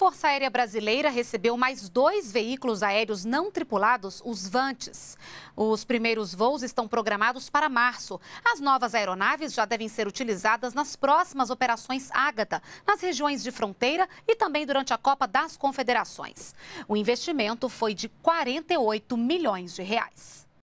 Força Aérea Brasileira recebeu mais dois veículos aéreos não tripulados, os Vantes. Os primeiros voos estão programados para março. As novas aeronaves já devem ser utilizadas nas próximas operações Ágata, nas regiões de fronteira e também durante a Copa das Confederações. O investimento foi de 48 milhões de reais.